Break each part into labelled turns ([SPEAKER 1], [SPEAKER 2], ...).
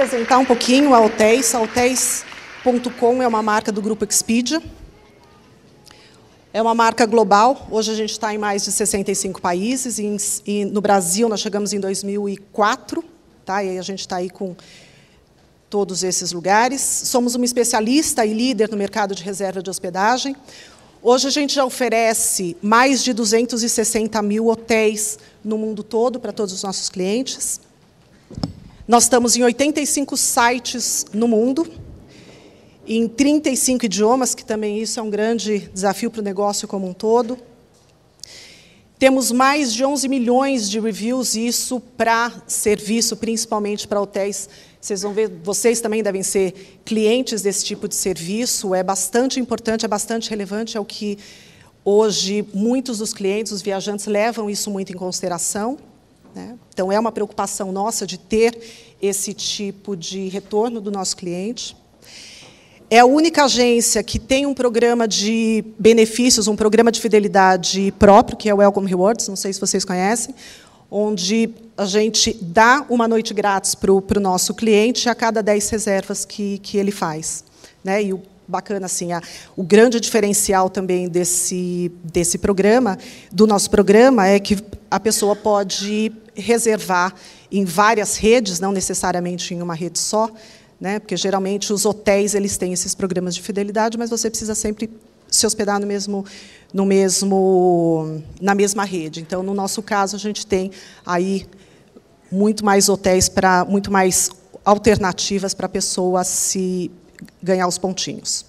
[SPEAKER 1] apresentar um pouquinho a Hotéis. A Hotéis.com é uma marca do grupo Expedia. É uma marca global. Hoje a gente está em mais de 65 países. E no Brasil nós chegamos em 2004. Tá? E a gente está aí com todos esses lugares. Somos uma especialista e líder no mercado de reserva de hospedagem. Hoje a gente já oferece mais de 260 mil hotéis no mundo todo para todos os nossos clientes. Nós estamos em 85 sites no mundo, em 35 idiomas, que também isso é um grande desafio para o negócio como um todo. Temos mais de 11 milhões de reviews, isso para serviço, principalmente para hotéis. Vocês vão ver, vocês também devem ser clientes desse tipo de serviço. É bastante importante, é bastante relevante, é o que hoje muitos dos clientes, os viajantes, levam isso muito em consideração. Né? Então, é uma preocupação nossa de ter esse tipo de retorno do nosso cliente. É a única agência que tem um programa de benefícios, um programa de fidelidade próprio, que é o Welcome Rewards, não sei se vocês conhecem, onde a gente dá uma noite grátis para o nosso cliente a cada 10 reservas que, que ele faz. Né? E o bacana assim, a, o grande diferencial também desse desse programa, do nosso programa é que a pessoa pode reservar em várias redes, não necessariamente em uma rede só, né? Porque geralmente os hotéis eles têm esses programas de fidelidade, mas você precisa sempre se hospedar no mesmo, no mesmo, na mesma rede. Então, no nosso caso, a gente tem aí muito mais hotéis para muito mais alternativas para a pessoa se ganhar os pontinhos.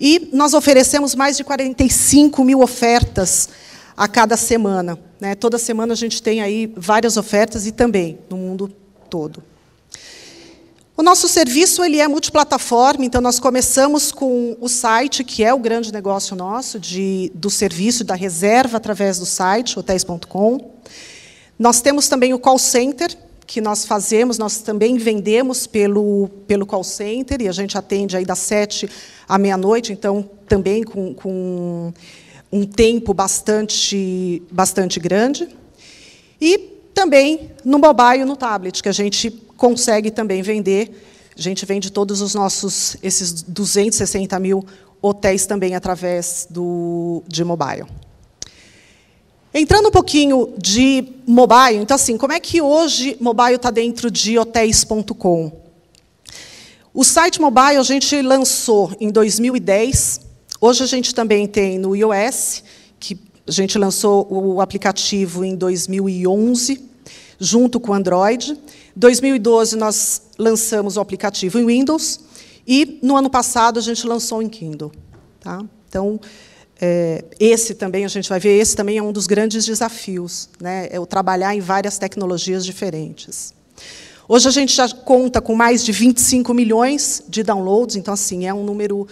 [SPEAKER 1] E nós oferecemos mais de 45 mil ofertas a cada semana. Né? Toda semana a gente tem aí várias ofertas e também no mundo todo. O nosso serviço ele é multiplataforma, então nós começamos com o site, que é o grande negócio nosso, de, do serviço da reserva através do site, hotéis.com. Nós temos também o call center, que nós fazemos, nós também vendemos pelo, pelo call center, e a gente atende aí das sete à meia-noite, então também com, com um tempo bastante, bastante grande. E também no mobile, no tablet, que a gente consegue também vender. A gente vende todos os nossos, esses 260 mil hotéis também através do, de mobile. Entrando um pouquinho de mobile, então assim, como é que hoje mobile está dentro de hotéis.com? O site mobile a gente lançou em 2010. Hoje a gente também tem no iOS, que a gente lançou o aplicativo em 2011, junto com o Android. 2012 nós lançamos o aplicativo em Windows e no ano passado a gente lançou em Kindle, tá? Então, é, esse também, a gente vai ver, esse também é um dos grandes desafios, né? é o trabalhar em várias tecnologias diferentes. Hoje a gente já conta com mais de 25 milhões de downloads, então, assim, é um número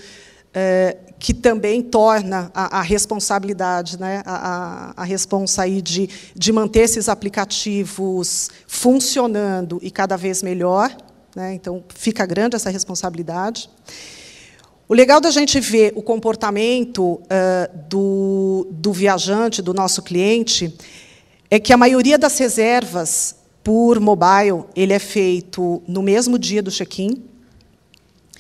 [SPEAKER 1] é, que também torna a, a responsabilidade, né? a, a, a responsa aí de, de manter esses aplicativos funcionando e cada vez melhor. Né? Então, fica grande essa responsabilidade. O legal da gente ver o comportamento uh, do, do viajante, do nosso cliente, é que a maioria das reservas por mobile ele é feito no mesmo dia do check-in. A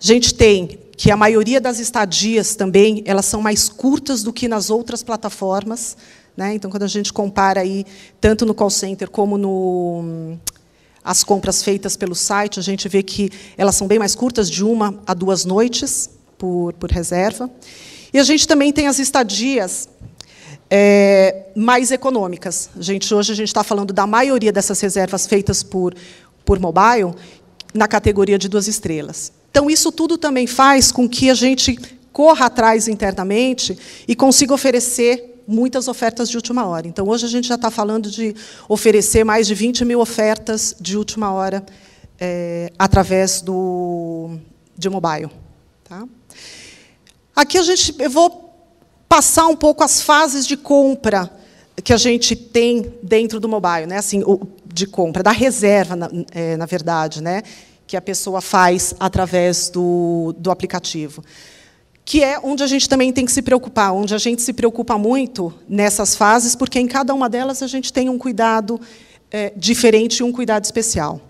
[SPEAKER 1] gente tem que a maioria das estadias também elas são mais curtas do que nas outras plataformas. Né? Então, quando a gente compara aí tanto no call center como no, as compras feitas pelo site, a gente vê que elas são bem mais curtas, de uma a duas noites por, por reserva. E a gente também tem as estadias é, mais econômicas. A gente, hoje a gente está falando da maioria dessas reservas feitas por, por mobile na categoria de duas estrelas. Então, isso tudo também faz com que a gente corra atrás internamente e consiga oferecer muitas ofertas de última hora. Então, hoje a gente já está falando de oferecer mais de 20 mil ofertas de última hora é, através do, de mobile. Tá? Aqui a gente, eu vou passar um pouco as fases de compra que a gente tem dentro do mobile, né? Assim, de compra, da reserva, na, é, na verdade, né? Que a pessoa faz através do, do aplicativo que é onde a gente também tem que se preocupar, onde a gente se preocupa muito nessas fases, porque em cada uma delas a gente tem um cuidado é, diferente e um cuidado especial.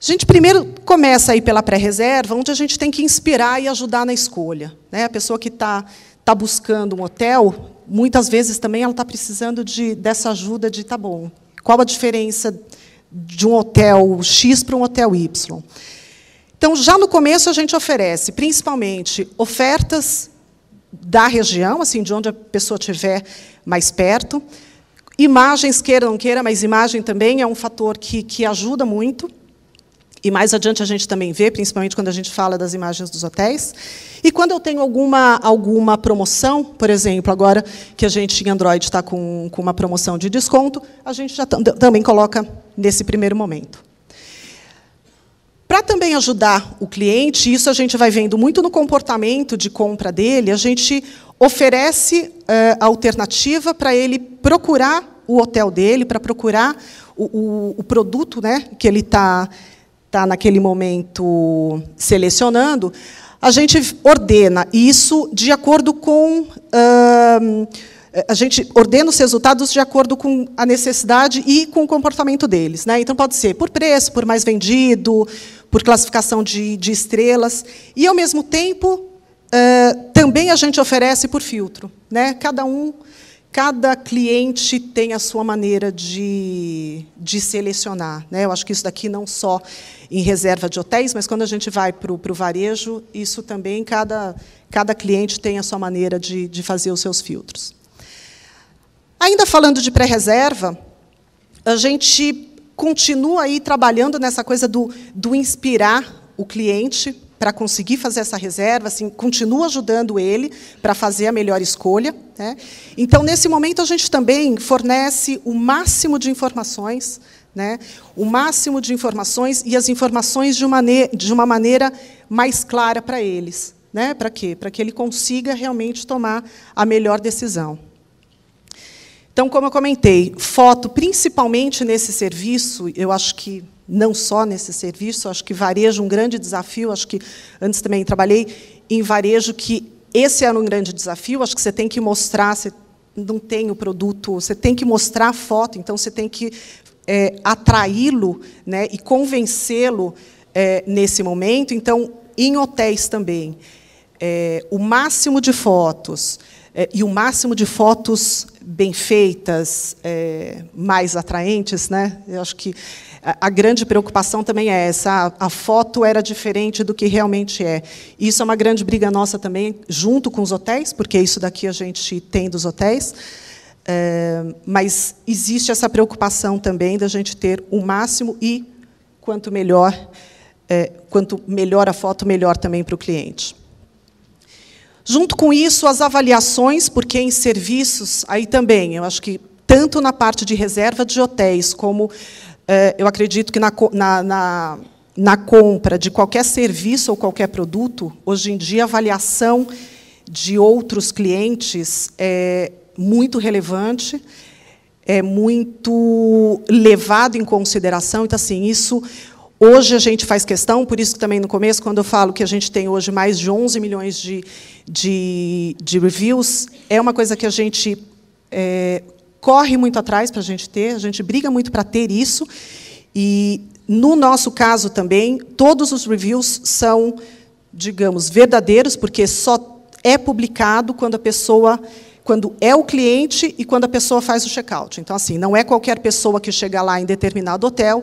[SPEAKER 1] A gente primeiro começa aí pela pré-reserva, onde a gente tem que inspirar e ajudar na escolha. Né? A pessoa que está tá buscando um hotel, muitas vezes também ela está precisando de, dessa ajuda de, tá bom, qual a diferença de um hotel X para um hotel Y? Então, já no começo, a gente oferece principalmente ofertas da região, assim, de onde a pessoa estiver mais perto. Imagens, queira ou não queira, mas imagem também é um fator que, que ajuda muito. E mais adiante a gente também vê, principalmente quando a gente fala das imagens dos hotéis. E quando eu tenho alguma, alguma promoção, por exemplo, agora que a gente em Android está com, com uma promoção de desconto, a gente já também coloca nesse primeiro momento também ajudar o cliente, isso a gente vai vendo muito no comportamento de compra dele, a gente oferece a eh, alternativa para ele procurar o hotel dele, para procurar o, o, o produto né, que ele está tá naquele momento selecionando, a gente ordena isso de acordo com. É, a gente ordena os resultados de acordo com a necessidade e com o comportamento deles. Né? Então, pode ser por preço, por mais vendido, por classificação de, de estrelas. E, ao mesmo tempo, uh, também a gente oferece por filtro. Né? Cada um, cada cliente tem a sua maneira de, de selecionar. Né? Eu acho que isso daqui não só em reserva de hotéis, mas quando a gente vai para o varejo, isso também, cada, cada cliente tem a sua maneira de, de fazer os seus filtros. Ainda falando de pré-reserva, a gente continua aí trabalhando nessa coisa do, do inspirar o cliente para conseguir fazer essa reserva, assim, continua ajudando ele para fazer a melhor escolha. Né? Então, nesse momento, a gente também fornece o máximo de informações, né? o máximo de informações e as informações de uma, de uma maneira mais clara para eles. Né? Para quê? Para que ele consiga realmente tomar a melhor decisão. Então, como eu comentei, foto, principalmente nesse serviço, eu acho que não só nesse serviço, acho que varejo um grande desafio, acho que antes também trabalhei em varejo que esse era um grande desafio, acho que você tem que mostrar, você não tem o produto, você tem que mostrar a foto, então você tem que é, atraí-lo né, e convencê-lo é, nesse momento. Então, em hotéis também, é, o máximo de fotos, é, e o máximo de fotos bem feitas, é, mais atraentes, né? Eu acho que a, grande preocupação também é essa. A, a, foto era diferente do que realmente é. Isso é uma grande briga nossa também, junto com os hotéis, porque isso daqui a gente tem dos hotéis. É, mas existe essa preocupação também da gente ter o máximo e quanto melhor, é, quanto melhor a foto, melhor também para o cliente. Junto com isso, as avaliações, porque em serviços, aí também, eu acho que tanto na parte de reserva de hotéis, como eh, eu acredito que na, na, na, na compra de qualquer serviço ou qualquer produto, hoje em dia a avaliação de outros clientes é muito relevante, é muito levado em consideração. Então, assim, isso Hoje a gente faz questão, por isso que também no começo, quando eu falo que a gente tem hoje mais de 11 milhões de, de, de reviews, é uma coisa que a gente é, corre muito atrás para a gente ter, a gente briga muito para ter isso. E, no nosso caso também, todos os reviews são, digamos, verdadeiros, porque só é publicado quando a pessoa quando é o cliente e quando a pessoa faz o check-out. Então, assim, não é qualquer pessoa que chega lá em determinado hotel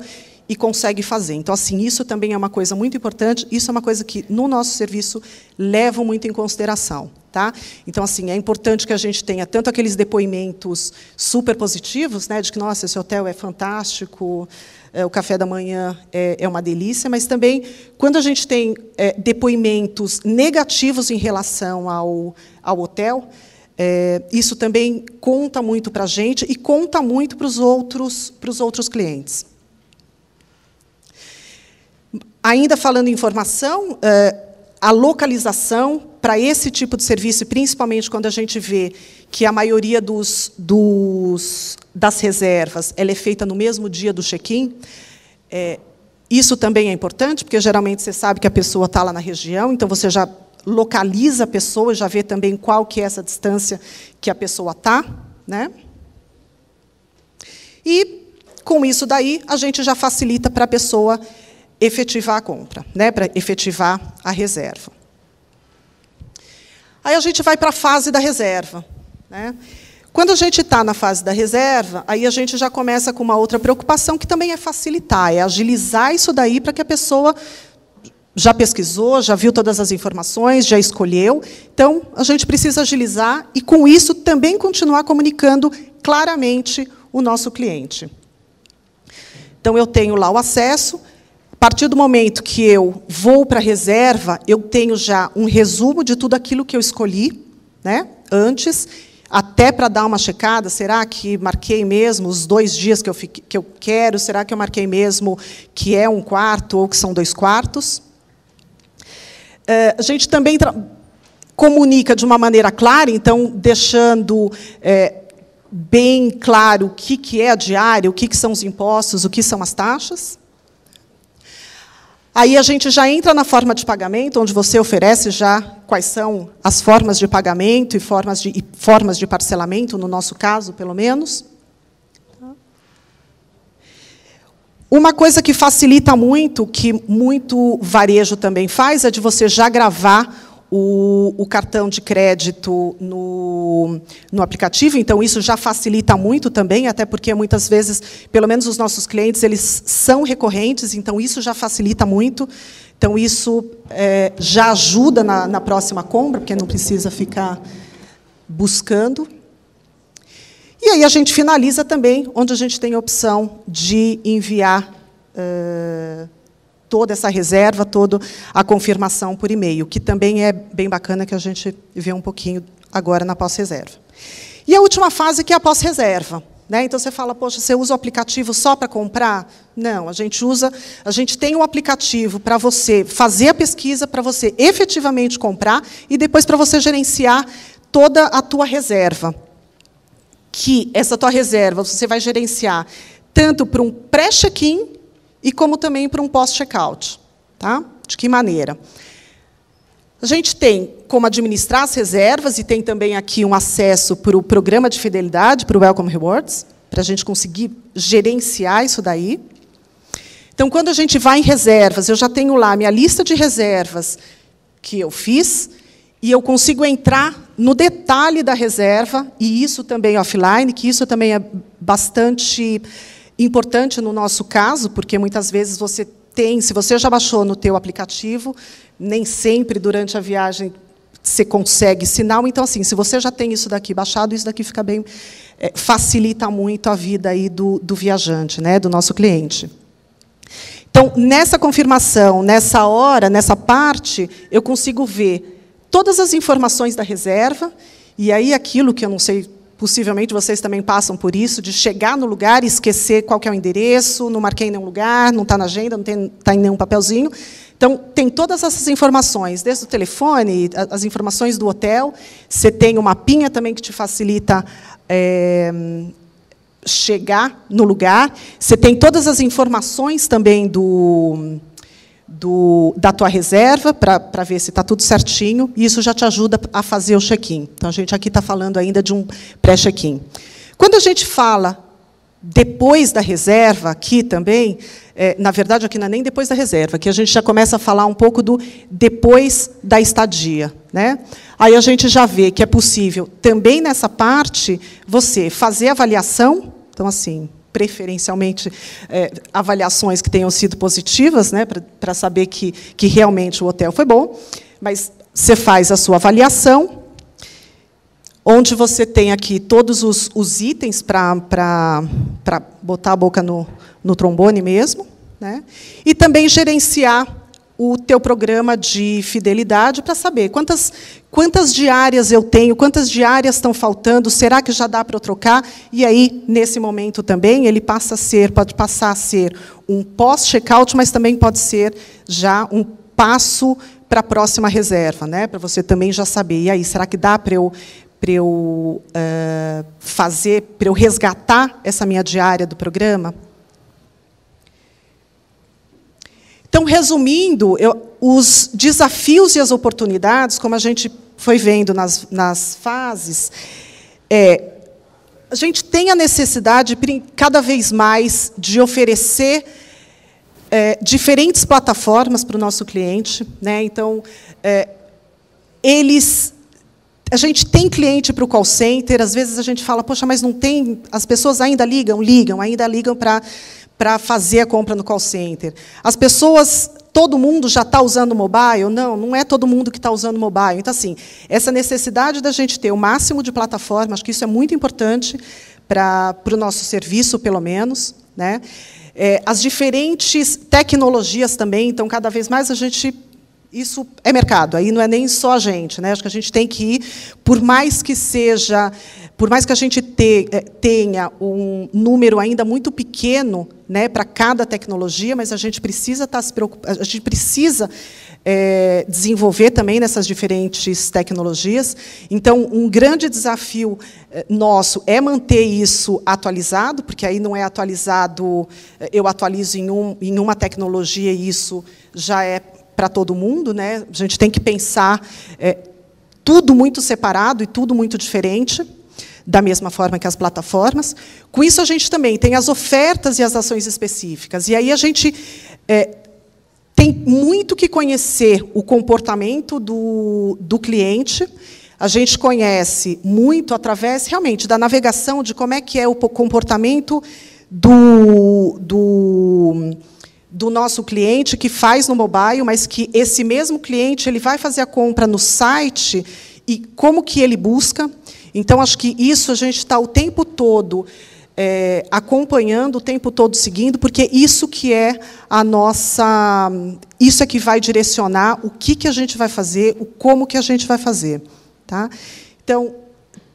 [SPEAKER 1] e consegue fazer. Então, assim, isso também é uma coisa muito importante. Isso é uma coisa que no nosso serviço levam muito em consideração, tá? Então, assim, é importante que a gente tenha tanto aqueles depoimentos super positivos, né, de que nossa, esse hotel é fantástico, é, o café da manhã é, é, uma delícia, mas também quando a gente tem é, depoimentos negativos em relação ao, ao hotel, é, isso também conta muito para a gente e conta muito para os outros, outros clientes. Ainda falando em formação, eh, a localização para esse tipo de serviço, principalmente quando a gente vê que a maioria dos, dos das reservas ela é feita no mesmo dia do check-in, é, isso também é importante, porque geralmente você sabe que a pessoa está lá na região, então você já localiza a pessoa, já vê também qual que é essa distância que a pessoa está. Né? E, com isso daí, a gente já facilita para a pessoa efetivar a compra, né, para efetivar a reserva. Aí a gente vai para a fase da reserva. Né? Quando a gente está na fase da reserva, aí a gente já começa com uma outra preocupação que também é facilitar, é agilizar isso daí para que a pessoa já pesquisou, já viu todas as informações, já escolheu. Então, a gente precisa agilizar e, com isso, também continuar comunicando claramente o nosso cliente. Então, eu tenho lá o acesso, a partir do momento que eu vou para a reserva, eu tenho já um resumo de tudo aquilo que eu escolhi né, antes, até para dar uma checada, será que marquei mesmo os dois dias que eu, que eu quero? Será que eu marquei mesmo que é um quarto ou que são dois quartos? É, a gente também comunica de uma maneira clara, então, deixando é, bem claro o que, que é a diária, o que, que são os impostos, o que são as taxas. Aí a gente já entra na forma de pagamento, onde você oferece já quais são as formas de pagamento e formas de, e formas de parcelamento, no nosso caso, pelo menos. Uma coisa que facilita muito, que muito varejo também faz, é de você já gravar o, o, cartão de crédito no, no aplicativo, então isso já facilita muito também, até porque muitas vezes, pelo menos os nossos clientes, eles são recorrentes, então isso já facilita muito. Então isso é, já ajuda na, na próxima compra, porque não precisa ficar buscando. E aí a gente finaliza também, onde a gente tem a opção de enviar. Uh, toda essa reserva, toda a confirmação por e-mail, que também é bem bacana que a gente vê um pouquinho agora na pós-reserva. E a última fase, que é a pós-reserva. Né? Então você fala, poxa, você usa o aplicativo só para comprar? Não, a gente usa, a gente tem um aplicativo para você fazer a pesquisa, para você efetivamente comprar e depois para você gerenciar toda a tua reserva. Que essa tua reserva você vai gerenciar tanto para um pré-check-in e como também para um pós-checkout. Tá? De que maneira? A gente tem como administrar as reservas e tem também aqui um acesso para o programa de fidelidade, para o Welcome Rewards, para a gente conseguir gerenciar isso daí. Então, quando a gente vai em reservas, eu já tenho lá minha lista de reservas que eu fiz e eu consigo entrar no detalhe da reserva, e isso também offline, que isso também é bastante Importante no nosso caso, porque muitas vezes você tem, se você já baixou no teu aplicativo, nem sempre durante a viagem você consegue sinal. Então, assim, se você já tem isso daqui baixado, isso daqui fica bem. É, facilita muito a vida aí do, do viajante, né, do nosso cliente. Então, nessa confirmação, nessa hora, nessa parte, eu consigo ver todas as informações da reserva, e aí aquilo que eu não sei Possivelmente vocês também passam por isso, de chegar no lugar e esquecer qual é o endereço, não marquei nenhum lugar, não está na agenda, não está em nenhum papelzinho. Então, tem todas essas informações, desde o telefone, as informações do hotel. Você tem o um mapinha também que te facilita é, chegar no lugar. Você tem todas as informações também do do, da tua reserva para ver se está tudo certinho. E isso já te ajuda a fazer o check-in. Então, a gente aqui está falando ainda de um pré-check-in. Quando a gente fala depois da reserva, aqui também, é, na verdade, aqui não é nem depois da reserva, que a gente já começa a falar um pouco do depois da estadia. Né? Aí a gente já vê que é possível, também nessa parte, você fazer avaliação. Então, assim, preferencialmente é, avaliações que tenham sido positivas, né, para saber que, que realmente o hotel foi bom. Mas você faz a sua avaliação, onde você tem aqui todos os, os itens para botar a boca no, no trombone mesmo, né? e também gerenciar o teu programa de fidelidade para saber quantas, quantas diárias eu tenho, quantas diárias estão faltando, será que já dá para eu trocar? E aí, nesse momento também, ele passa a ser, pode passar a ser um pós-checkout, mas também pode ser já um passo para a próxima reserva, né? para você também já saber. E aí, será que dá para eu para eu uh, fazer, para eu resgatar essa minha diária do programa? Então, resumindo, eu, os desafios e as oportunidades, como a gente foi vendo nas, nas fases, é, a gente tem a necessidade, cada vez mais, de oferecer é, diferentes plataformas para o nosso cliente. Né? Então, é, eles. A gente tem cliente para o call center, às vezes a gente fala, poxa, mas não tem. As pessoas ainda ligam, ligam, ainda ligam para para fazer a compra no call center. As pessoas, todo mundo já está usando mobile? Não, não é todo mundo que está usando mobile. Então, assim, essa necessidade da gente ter o máximo de plataforma, acho que isso é muito importante para o nosso serviço, pelo menos. Né? É, as diferentes tecnologias também, então, cada vez mais a gente isso é mercado, aí não é nem só a gente. Né? Acho que a gente tem que ir, por mais que seja, por mais que a gente te, eh, tenha um número ainda muito pequeno né, para cada tecnologia, mas a gente precisa estar tá se preocupando, a gente precisa é, desenvolver também nessas diferentes tecnologias. Então, um grande desafio eh, nosso é manter isso atualizado, porque aí não é atualizado, eu atualizo em, um, em uma tecnologia e isso já é para todo mundo, né? A gente tem que pensar é, tudo muito separado e tudo muito diferente, da mesma forma que as plataformas. Com isso, a gente também tem as ofertas e as ações específicas. E aí a gente é, tem muito que conhecer o comportamento do, do cliente. A gente conhece muito através, realmente, da navegação, de como é que é o comportamento do, do do nosso cliente que faz no mobile, mas que esse mesmo cliente ele vai fazer a compra no site e como que ele busca. Então, acho que isso a gente está o tempo todo é, acompanhando, o tempo todo seguindo, porque isso que é a nossa, isso é que vai direcionar o que que a gente vai fazer, o como que a gente vai fazer, tá? Então,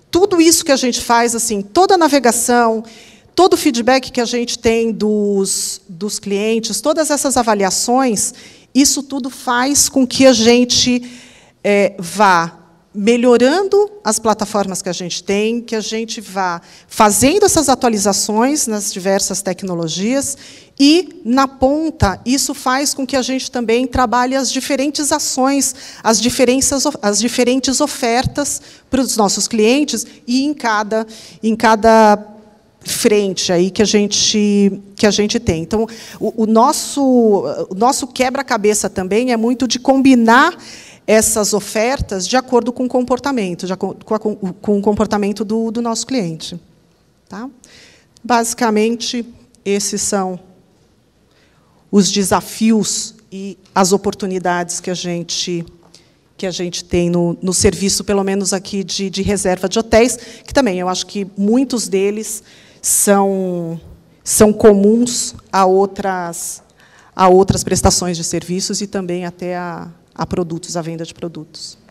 [SPEAKER 1] tudo isso que a gente faz, assim, toda a navegação todo o feedback que a gente tem dos, dos clientes, todas essas avaliações, isso tudo faz com que a gente é, vá melhorando as plataformas que a gente tem, que a gente vá fazendo essas atualizações nas diversas tecnologias e, na ponta, isso faz com que a gente também trabalhe as diferentes ações, as, diferenças, as diferentes ofertas para os nossos clientes e em cada, em cada frente aí que a gente que a gente tem. Então, o, o nosso o nosso quebra-cabeça também é muito de combinar essas ofertas de acordo com o comportamento, de com, a, com o comportamento do, do nosso cliente. Tá? Basicamente, esses são os desafios e as oportunidades que a gente que a gente tem no, no serviço, pelo menos aqui de, de reserva de hotéis, que também eu acho que muitos deles são, são comuns a outras, a outras prestações de serviços e também até a, a produtos, a venda de produtos.